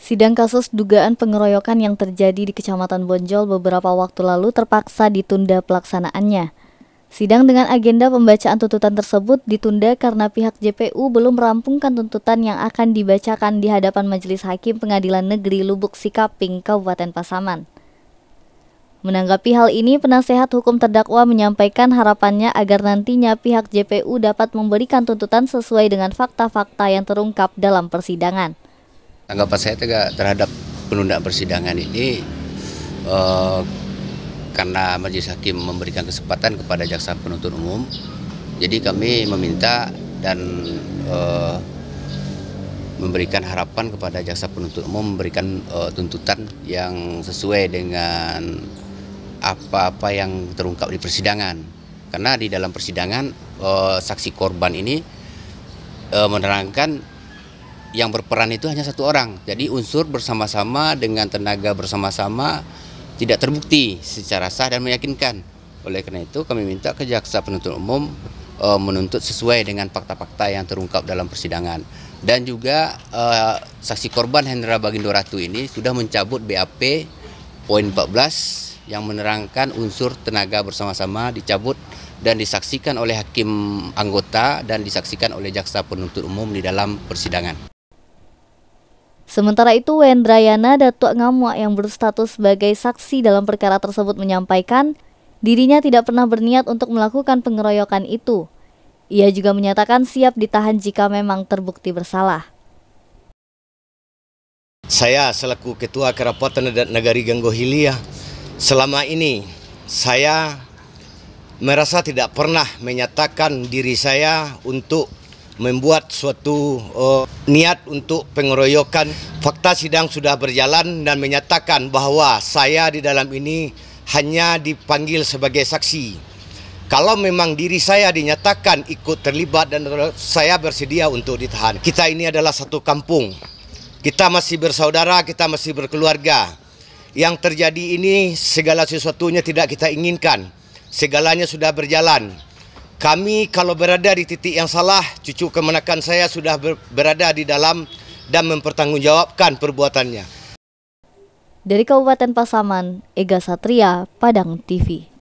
Sidang kasus dugaan pengeroyokan yang terjadi di Kecamatan Bonjol beberapa waktu lalu terpaksa ditunda pelaksanaannya. Sidang dengan agenda pembacaan tuntutan tersebut ditunda karena pihak JPU belum merampungkan tuntutan yang akan dibacakan di hadapan Majelis Hakim Pengadilan Negeri Lubuk Sikaping, Kabupaten Pasaman. Menanggapi hal ini, penasehat hukum terdakwa menyampaikan harapannya agar nantinya pihak JPU dapat memberikan tuntutan sesuai dengan fakta-fakta yang terungkap dalam persidangan. Tanggapan saya terhadap penundaan persidangan ini eh, karena Majelis Hakim memberikan kesempatan kepada jaksa penuntut umum, jadi kami meminta dan eh, memberikan harapan kepada jaksa penuntut umum memberikan eh, tuntutan yang sesuai dengan apa-apa yang terungkap di persidangan. Karena di dalam persidangan eh, saksi korban ini eh, menerangkan yang berperan itu hanya satu orang. Jadi unsur bersama-sama dengan tenaga bersama-sama tidak terbukti secara sah dan meyakinkan. Oleh karena itu kami minta ke jaksa penuntut umum e, menuntut sesuai dengan fakta-fakta yang terungkap dalam persidangan. Dan juga e, saksi korban Hendra Bagindo Ratu ini sudah mencabut BAP poin 14 yang menerangkan unsur tenaga bersama-sama dicabut dan disaksikan oleh hakim anggota dan disaksikan oleh jaksa penuntut umum di dalam persidangan. Sementara itu, Wendrayana Datuk Ngamuk yang berstatus sebagai saksi dalam perkara tersebut menyampaikan dirinya tidak pernah berniat untuk melakukan pengeroyokan itu. Ia juga menyatakan siap ditahan jika memang terbukti bersalah. Saya selaku Ketua Kerapatan Nagari Ganggo selama ini saya merasa tidak pernah menyatakan diri saya untuk membuat suatu uh, niat untuk pengeroyokan. Fakta sidang sudah berjalan dan menyatakan bahwa saya di dalam ini hanya dipanggil sebagai saksi. Kalau memang diri saya dinyatakan ikut terlibat dan saya bersedia untuk ditahan. Kita ini adalah satu kampung. Kita masih bersaudara, kita masih berkeluarga. Yang terjadi ini segala sesuatunya tidak kita inginkan. Segalanya sudah berjalan. Kami kalau berada di titik yang salah, cucu kemenakan saya sudah berada di dalam dan mempertanggungjawabkan perbuatannya. Dari Kabupaten Pasaman, Ega Satria, Padang TV.